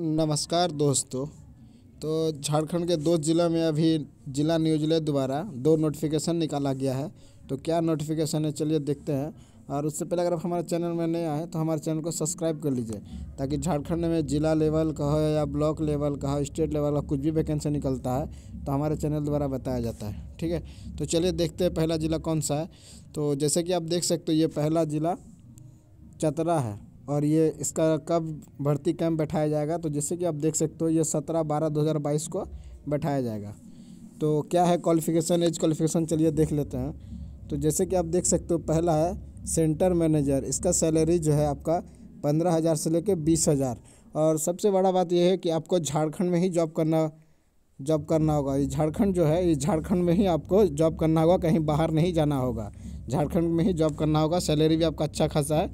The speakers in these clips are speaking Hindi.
नमस्कार दोस्तों तो झारखंड के दो ज़िला में अभी ज़िला न्यूजलय द्वारा दो नोटिफिकेशन निकाला गया है तो क्या नोटिफिकेशन है चलिए देखते हैं और उससे पहले अगर आप हमारे चैनल में नए आए तो हमारे चैनल को सब्सक्राइब कर लीजिए ताकि झारखंड में ज़िला लेवल का हो या ब्लॉक लेवल का हो स्टेट लेवल का कुछ भी वैकेंसी निकलता है तो हमारे चैनल द्वारा बताया जाता है ठीक है तो चलिए देखते हैं पहला ज़िला कौन सा है तो जैसे कि आप देख सकते हो ये पहला ज़िला चतरा है और ये इसका कब भर्ती कैंप बैठाया जाएगा तो जैसे कि आप देख सकते हो ये सत्रह बारह दो हज़ार बाईस को बैठाया जाएगा तो क्या है क्वालिफिकेशन एज क्वालिफिकेशन चलिए देख लेते हैं तो जैसे कि आप देख सकते हो पहला है सेंटर मैनेजर इसका सैलरी जो है आपका पंद्रह हज़ार से लेकर बीस हज़ार और सबसे बड़ा बात यह है कि आपको झारखंड में ही जॉब करना जॉब करना होगा ये झारखंड जो है ये झारखंड में ही आपको जॉब करना होगा कहीं बाहर नहीं जाना होगा झारखंड में ही जॉब करना होगा सैलरी भी आपका अच्छा खासा है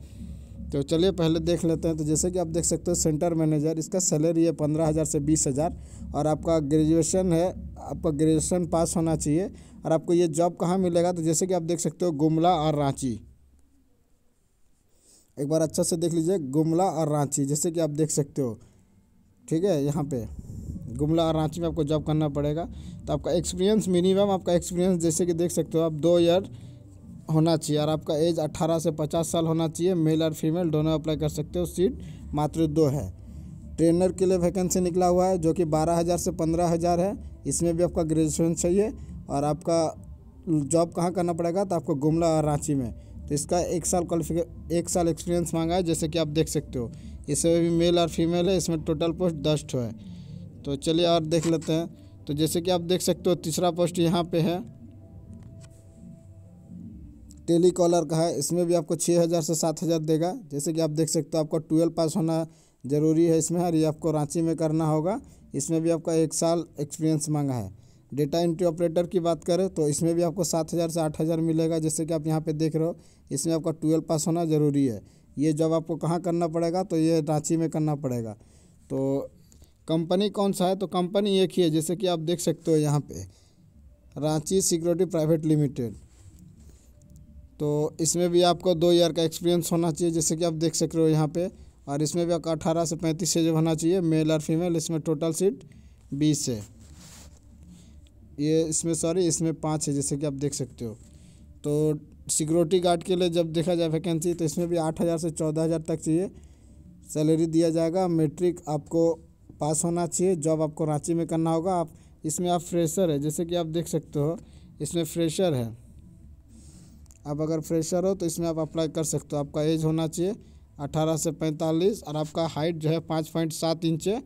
तो चलिए पहले देख लेते हैं तो जैसे कि आप देख सकते हो सेंटर मैनेजर इसका सैलरी है पंद्रह हज़ार से बीस हज़ार और आपका ग्रेजुएशन है आपका ग्रेजुएशन पास होना चाहिए और आपको ये जॉब कहाँ मिलेगा तो जैसे कि आप देख सकते हो गुमला और रांची एक बार अच्छा से देख लीजिए गुमला और रांची जैसे कि आप देख सकते हो ठीक है यहाँ पर गुमला और रांची में आपको जॉब करना पड़ेगा तो आपका एक्सपीरियंस मिनिमम आपका एक्सपीरियंस जैसे कि देख सकते हो आप दो ईयर होना चाहिए और आपका एज 18 से 50 साल होना चाहिए मेल और फीमेल दोनों अप्लाई कर सकते हो सीट मात्र दो है ट्रेनर के लिए वैकेंसी निकला हुआ है जो कि बारह हज़ार से पंद्रह हज़ार है इसमें भी आपका ग्रेजुएशन चाहिए और आपका जॉब कहाँ करना पड़ेगा तो आपको गुमला और रांची में तो इसका एक साल क्वालिफिक एक साल एक्सपीरियंस मांगा है जैसे कि आप देख सकते हो इसमें भी मेल और फीमेल है इसमें टोटल पोस्ट दस ठो है तो चलिए और देख लेते हैं तो जैसे कि आप देख सकते हो तीसरा पोस्ट यहाँ पे है टेली कॉलर का है इसमें भी आपको छः हज़ार से सात हज़ार देगा जैसे कि आप देख सकते हो आपका ट्वेल्व पास होना ज़रूरी है इसमें और ये आपको रांची में करना होगा इसमें भी आपका एक साल एक्सपीरियंस मांगा है डेटा एंट्री ऑपरेटर की बात करें तो इसमें भी आपको सात हज़ार से आठ हज़ार मिलेगा जैसे कि आप यहाँ पे देख रहे हो इसमें आपका ट्वेल्व पास होना ज़रूरी है ये जॉब आपको कहाँ करना पड़ेगा तो ये रांची में करना पड़ेगा तो कंपनी कौन सा है तो कंपनी एक ही है जैसे कि आप देख सकते हो यहाँ पर रांची सिक्योरिटी प्राइवेट लिमिटेड तो इसमें भी आपको दो ईयर का एक्सपीरियंस होना चाहिए जैसे कि आप देख सक रहे हो यहाँ पे और इसमें भी आपका अठारह से पैंतीस एज होना चाहिए मेल और फीमेल इसमें टोटल सीट बीस है ये इसमें सॉरी इसमें पाँच है जैसे कि आप देख सकते हो तो सिक्योरिटी गार्ड के लिए जब देखा जाए वैकेंसी तो इसमें भी आठ हज़ार से चौदह हज़ार तक चाहिए सैलरी दिया जाएगा मेट्रिक आपको पास होना चाहिए जॉब आपको रांची में करना होगा आप इसमें आप फ्रेशर है जैसे कि आप देख सकते हो इसमें फ्रेशर है आप अगर फ्रेशर हो तो इसमें आप अप्लाई कर सकते हो आपका एज होना चाहिए अठारह से पैंतालीस और आपका हाइट जो है पाँच पॉइंट सात इंच है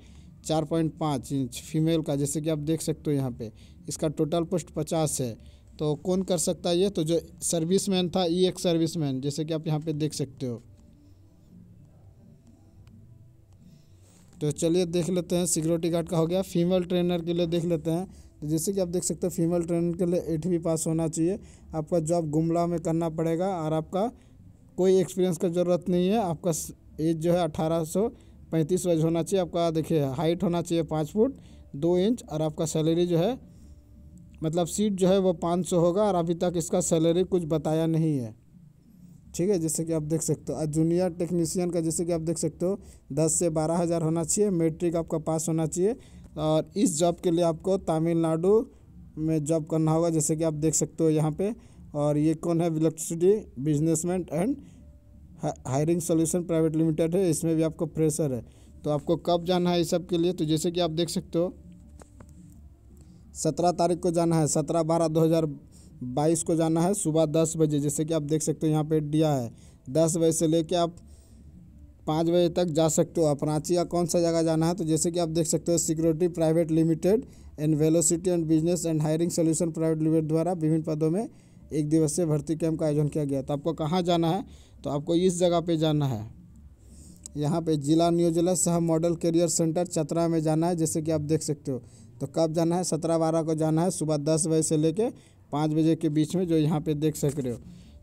चार पॉइंट पाँच इंच फीमेल का जैसे कि आप देख सकते हो यहाँ पे इसका टोटल पोस्ट पचास है तो कौन कर सकता है ये तो जो सर्विसमैन था ई एक मैन जैसे कि आप यहाँ पे देख सकते हो तो चलिए देख लेते हैं सिक्योरिटी गार्ड का हो गया फीमेल ट्रेनर के लिए देख लेते हैं तो जैसे कि आप देख सकते हो फीमेल ट्रेन के लिए एट भी पास होना चाहिए आपका जॉब गुमला में करना पड़ेगा और आपका कोई एक्सपीरियंस का ज़रूरत नहीं है आपका एज जो है अठारह सौ पैंतीस वर्ष होना चाहिए आपका देखिए हाइट होना चाहिए पाँच फुट दो इंच और आपका सैलरी जो है मतलब सीट जो है वो पाँच सौ होगा और अभी तक इसका सैलरी कुछ बताया नहीं है ठीक है जैसे कि आप देख सकते हो जूनियर टेक्नीशियन का जैसे कि आप देख सकते हो दस से बारह हज़ार होना चाहिए मेट्रिक आपका पास होना चाहिए और इस जॉब के लिए आपको तमिलनाडु में जॉब करना होगा जैसे कि आप देख सकते हो यहाँ पे और ये कौन है electricity businessman and hiring solution private limited है इसमें भी आपको प्रेशर है तो आपको कब जाना है इस सब के लिए तो जैसे कि आप देख सकते हो सत्रह तारीख को जाना है सत्रह बारह दो हज़ार बाईस को जाना है सुबह दस बजे जैसे कि आप देख सकते हो यहाँ पे दिया है दस बजे से लेके आप पाँच बजे तक जा सकते हो आप रांची या कौन सा जगह जाना है तो जैसे कि आप देख सकते हो security private limited and velocity and business and hiring solution private limited द्वारा विभिन्न पदों में एक दिवसीय भर्ती कैंप का आयोजन किया गया तो आपको कहाँ जाना है तो आपको इस जगह पर जाना है यहाँ पर जिला नियोजला सह मॉडल करियर सेंटर चतरा में जाना है जैसे कि आप देख सकते हो तो कब जाना है सत्रह बारह को जाना है सुबह दस बजे से लेके पाँच बजे के बीच में जो यहाँ पे देख सक रहे हो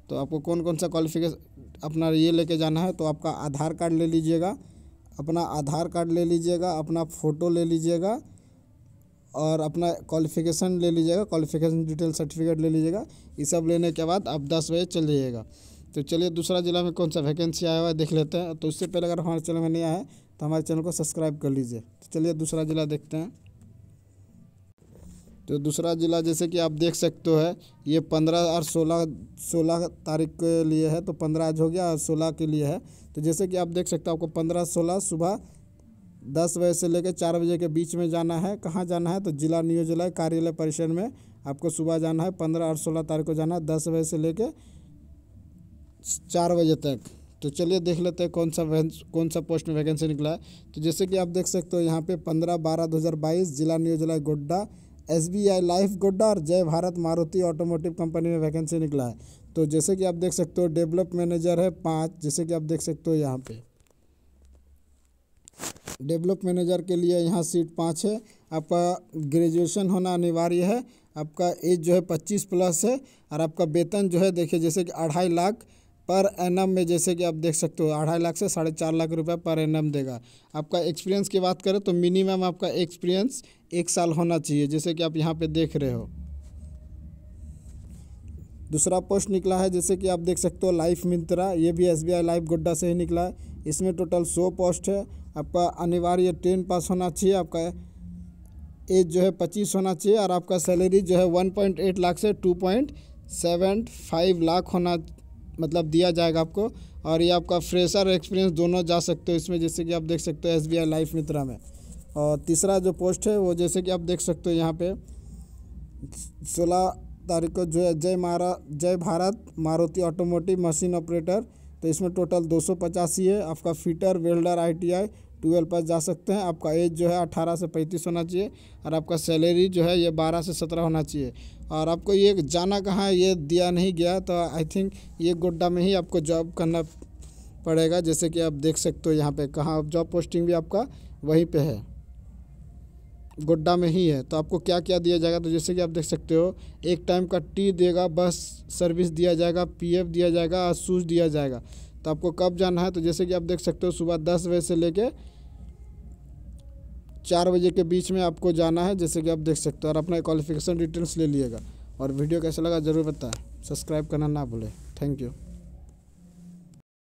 तो आपको कौन कौन सा क्वालिफिकेशन अपना ये लेके जाना है तो आपका आधार कार्ड ले लीजिएगा अपना आधार कार्ड ले लीजिएगा अपना फ़ोटो ले लीजिएगा और अपना क्वालिफिकेशन ले लीजिएगा क्वालिफिकेशन डिटेल सर्टिफिकेट ले लीजिएगा ये सब लेने के बाद आप दस बजे चल जाइएगा तो चलिए दूसरा ज़िला में कौन सा वैकेंसी आया हुआ है देख लेते हैं तो उससे पहले अगर हमारे चैनल में नहीं आया तो हमारे चैनल को सब्सक्राइब कर लीजिए तो चलिए दूसरा ज़िला देखते हैं तो दूसरा ज़िला जैसे कि आप देख सकते हो ये पंद्रह और सोलह सोलह तारीख के लिए है तो पंद्रह आज हो गया और सोलह के लिए है तो जैसे कि आप देख सकते हो आपको पंद्रह सोलह सुबह दस बजे से लेकर चार बजे के बीच में जाना है कहाँ जाना है तो जिला नियोजलाय कार्यालय परिसर में आपको सुबह जाना है पंद्रह और सोलह तारीख को जाना है दस बजे से लेकर चार बजे तक तो चलिए देख लेते हैं कौन सा कौन सा पोस्ट में वैकेंसी निकला है तो जैसे कि आप देख सकते हो यहाँ पे पंद्रह बारह दो हज़ार बाईस जिला नियोजलाय Godda S B I life Godda और जय भारत मारुति ऑटोमोटिव कंपनी में वैकेंसी निकला है तो जैसे कि आप देख सकते हो डेवलप मैनेजर है पाँच जैसे कि आप देख सकते हो यहाँ पे डेवलप मैनेजर के लिए यहाँ सीट पाँच है आपका ग्रेजुएशन होना अनिवार्य है आपका एज जो है पच्चीस प्लस है और आपका वेतन जो है देखिए जैसे कि अढ़ाई लाख पर एन में जैसे कि आप देख सकते हो अढ़ाई लाख से साढ़े चार लाख रुपये पर एन देगा आपका एक्सपीरियंस की बात करें तो मिनिमम आपका एक्सपीरियंस एक साल होना चाहिए जैसे कि आप यहाँ पे देख रहे हो दूसरा पोस्ट निकला है जैसे कि आप देख सकते हो लाइफ मिंत्रा ये भी S B I life Godda से ही निकला है इसमें टोटल सौ पोस्ट है आपका अनिवार्य टेन पास होना चाहिए आपका एज जो है पच्चीस होना चाहिए और आपका सैलरी जो है वन पॉइंट एट लाख से two point seven five lakh होना मतलब दिया जाएगा आपको और ये आपका फ्रेशर एक्सपीरियंस दोनों जा सकते हो इसमें जैसे कि आप देख सकते हो एस लाइफ मित्रा में और तीसरा जो पोस्ट है वो जैसे कि आप देख सकते हो यहाँ पे सोलह तारीख को जो है जय मारा Jai Bharat Maruti automotive machine operator तो इसमें टोटल दो सौ पचासी है आपका fitter welder I twelve pass जा सकते हैं आपका एज जो है अठारह से पैंतीस होना चाहिए और आपका सैलरी जो है ये बारह से सत्रह होना चाहिए और आपको ये जाना कहाँ ये दिया नहीं गया तो आई थिंक ये गोड्डा में ही आपको जॉब करना पड़ेगा जैसे कि आप देख सकते हो यहाँ पे कहाँ जॉब पोस्टिंग भी आपका वहीं पे है गोड्डा में ही है तो आपको क्या क्या दिया जाएगा तो जैसे कि आप देख सकते हो एक टाइम का टी देगा बस सर्विस दिया जाएगा पी दिया जाएगा और शूज़ दिया जाएगा तो आपको कब जाना है तो जैसे कि आप देख सकते हो सुबह दस बजे से लेके चार बजे के बीच में आपको जाना है जैसे कि आप देख सकते हो और अपना क्वालिफिकेशन डिटेल्स ले लिएगा और वीडियो कैसा लगा ज़रूर बताएं सब्सक्राइब करना ना भूलें थैंक यू